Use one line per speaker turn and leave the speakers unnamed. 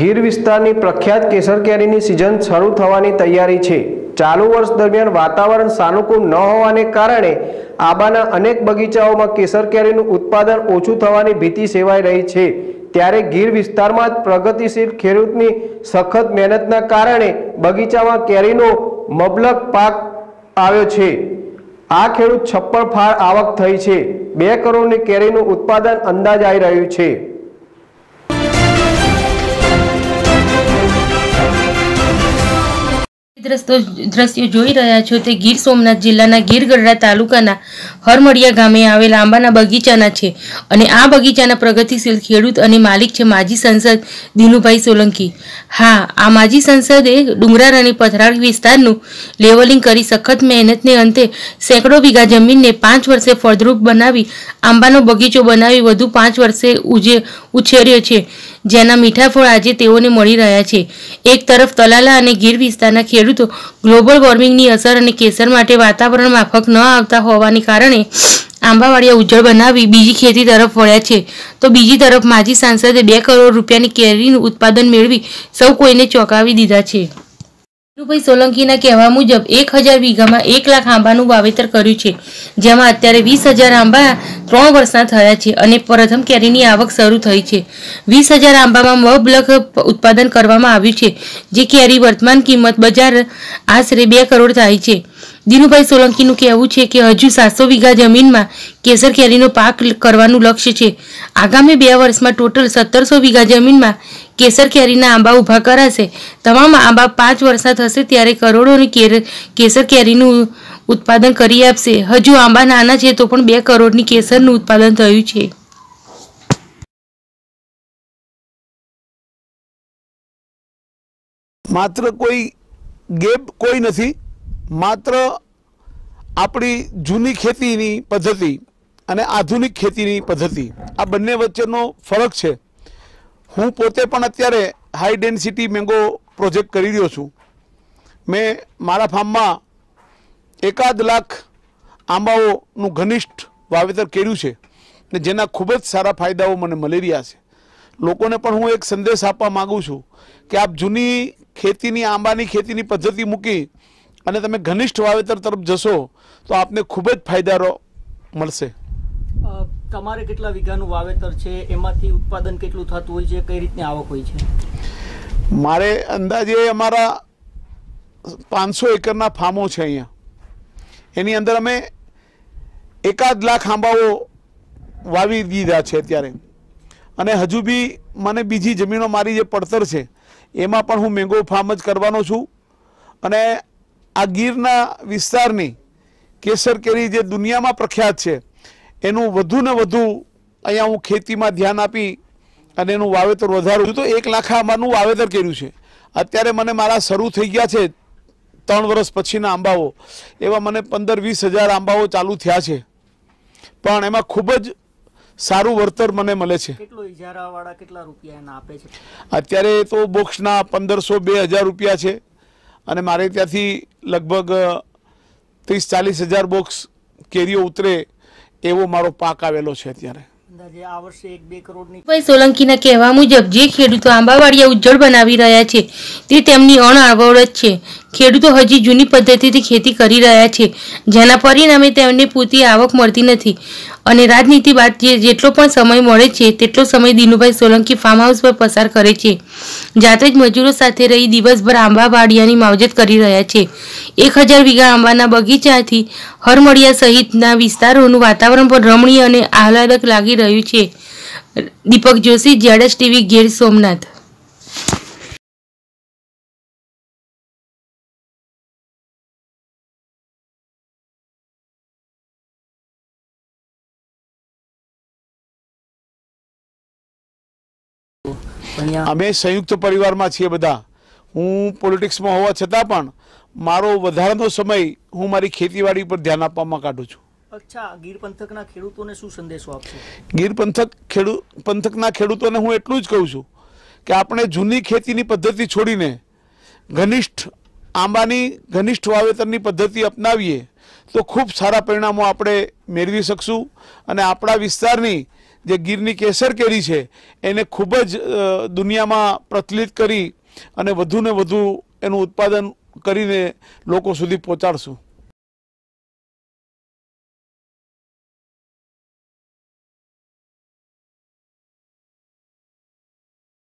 ગીર વિસ્તારની પ્રખ્યાત કેસર કેરીની સિઝન શરૂ થવાની તૈયારી છે ચાલુ વર્ષ દરમિયાન વાતાવરણ સાનુકૂળ ન હોવાને કારણે આબાના અનેક બગીચાઓમાં કેસર કેરીનું ઉત્પાદન ઓછું થવાની ભીતિ સેવાઈ રહી છે ત્યારે ગીર વિસ્તારમાં પ્રગતિશીલ ખેડૂતની સખત મહેનતના કારણે બગીચામાં કેરીનો મબલક પાક આવ્યો છે આ ખેડૂત છપ્પન ફાળ આવક થઈ છે બે કરોડની કેરીનું ઉત્પાદન અંદાજ આવી રહ્યું છે
દ્રસ્તો દ્રશ્યો જોઈ રહ્યા છો તે ગીર સોમનાથ જિલ્લાના ગીરગઢડા તાલુકાના હરમડિયા ગામે આવેલા આંબાના બગીચાના છે અને આ બગીચાના પ્રગતિશીલ ખેડૂત અને માલિક છે માજી સંસદ દિનુભાઈ સોલંકી હા આ માજી સંસદે ડુંગરાળ અને પથરાળ વિસ્તારનું લેવલિંગ કરી સખત મહેનતને અંતે સેંકડો વીઘા જમીનને પાંચ વર્ષે ફળદ્રુપ બનાવી આંબાનો બગીચો બનાવી વધુ પાંચ વર્ષે ઉજે ઉછેર્યો છે જેના મીઠા ફળ આજે તેઓને મળી રહ્યા છે એક તરફ તલાલા અને ગીર વિસ્તારના ખેડૂતો ગ્લોબલ વોર્મિંગની અસર અને કેસર માટે વાતાવરણ માફક ન આવતા હોવાને કારણે આંબાવાડિયા ઉજ્જળ બનાવી બીજી ખેતી તરફ વળ્યા છે તો બીજી તરફ માજી સાંસદે બે કરોડ રૂપિયાની કેરીનું ઉત્પાદન મેળવી સૌ કોઈને ચોંકાવી દીધા છે ધીરુભાઈ સોલંકીના કહેવા મુજબ એક હજાર વીઘામાં એક લાખ આંબાનું વાવેતર કર્યું છે જેમાં અત્યારે વીસ હજાર આંબા ત્રણ વર્ષના થયા છે અને પ્રથમ કેરીની આવક શરૂ થઈ છે વીસ હજાર આંબામાં મબલખ ઉત્પાદન કરવામાં આવ્યું છે જે કેરી વર્તમાન કિંમત બજાર આશરે બે કરોડ થાય છે દિનુભાઈ સોલંકીનું કહેવું છે કે હજુ સાતસો વીઘા જમીનમાં કેસર કેરીનો પાક કરવાનું લક્ષ્ય છે આગામી બે વર્ષમાં ટોટલ સત્તરસો વીઘા જમીનમાં કેસર કેરીના આંબા ઊભા કરાશે તમામ આંબા પાંચ વર્ષના થશે ત્યારે કરોડોની કેસર કેરીનું ઉત્પાદન કરી આપશે હજુ આંબા નાના છે તો પણ બે કરોડની કેસરનું ઉત્પાદન થયું છે
માત્ર કોઈ ગેપ કોઈ નથી માત્ર આપણી જૂની ખેતીની પદ્ધતિ અને આધુનિક ખેતીની પદ્ધતિ આ બંને વચ્ચેનો ફરક છે હું પોતે પણ અત્યારે હાઈ ડેન્સિટી મેંગો પ્રોજેક્ટ કરી રહ્યો છું મેં મારા ફાર્મમાં એકાદ લાખ આંબાઓનું ઘનિષ્ઠ વાવેતર કર્યું છે ને જેના ખૂબ જ સારા ફાયદાઓ મને મળી રહ્યા છે લોકોને પણ હું એક સંદેશ આપવા માગું છું કે આપ જૂની ખેતીની આંબાની ખેતીની પદ્ધતિ મૂકી અને તમે ઘનિષ્ઠ વાવેતર તરફ જશો તો આપને ખૂબ જ ફાયદારો મળશે તમારે કેટલા વીઘાનું વાવેતર છે એમાંથી ઉત્પાદન કેટલું થતું હોય છે કઈ રીતની આવક હોય છે મારે અંદાજે અમારા પાંચસો એકરના ફાર્મો છે અહીંયા એની અંદર અમે એકાદ લાખ આંબાઓ વાવી દીધા છે અત્યારે અને હજુ બી મને બીજી જમીનો મારી જે પડતર છે એમાં પણ હું મેંગો ફાર્મ જ કરવાનો છું અને આ ગીરના વિસ્તારની કેસર કેરી જે દુનિયામાં પ્રખ્યાત છે એનું વધુ ને વધુ અહીંયા હું ખેતીમાં ધ્યાન આપી અને એનું વાવેતર વધારું છું તો એક લાખા આંબાનું વાવેતર કર્યું છે અત્યારે મને મારા શરૂ થઈ ગયા છે ત્રણ વર્ષ પછીના આંબાઓ એવા મને પંદર વીસ હજાર આંબાઓ ચાલુ થયા છે પણ એમાં ખૂબ જ સારું વળતર મને મળે છે અત્યારે તો બોક્સના પંદરસો બે હજાર રૂપિયા છે અને મારે ત્યાંથી લગભગ ત્રીસ ચાલીસ હજાર બોક્સ કેરીઓ ઉતરે એવો મારો પાક આવેલો છે અત્યારે
ભાઈ સોલંકીના કહેવા મુજબ જે ખેડૂતો આંબાવાડિયા ઉજ્જવળ બનાવી રહ્યા છે તે તેમની અણઆવડ જ છે ખેડૂતો હજી જૂની પદ્ધતિથી ખેતી કરી રહ્યા છે જેના પરિણામે તેમને પૂરતી આવક મળતી નથી અને રાજનીતિ બાદ જેટલો પણ સમય મળે છે તેટલો સમય દિનુભાઈ સોલંકી ફાર્મ હાઉસ પર પસાર કરે છે જાતે જ મજૂરો સાથે રહી દિવસભર આંબાવાડિયાની માવજત કરી રહ્યા છે એક હજાર વીઘા આંબાના બગીચાથી હરમળિયા સહિતના વિસ્તારોનું વાતાવરણ પણ રમણીય અને આહલાદક લાગી રહ્યું છે દીપક જોશી જેડસ ટીવી ગીર સોમનાથ અમે સંયુક્ત
પરિવારમાં છીએ બધા હું પોલિટિક્સમાં હોવા છતાં પણ મારો વધારાનો સમય હું મારી ખેતીવાડી પર ધ્યાન આપવામાં કાઢું છું
અચ્છા ગીર પંથકના પંથક
ખેડૂત પંથકના ખેડૂતોને હું એટલું જ કહું છું કે આપણે જૂની ખેતીની પદ્ધતિ છોડીને ઘનિષ્ઠ આંબાની ઘનિષ્ઠ વાવેતરની પદ્ધતિ અપનાવીએ તો ખૂબ સારા પરિણામો આપણે મેળવી શકશું અને આપણા વિસ્તારની જે ગીરની કેસર કેરી છે એને ખૂબ જ દુનિયામાં પ્રચલિત કરી અને વધુને વધુ એનું ઉત્પાદન કરીને લોકો સુધી પહોંચાડશું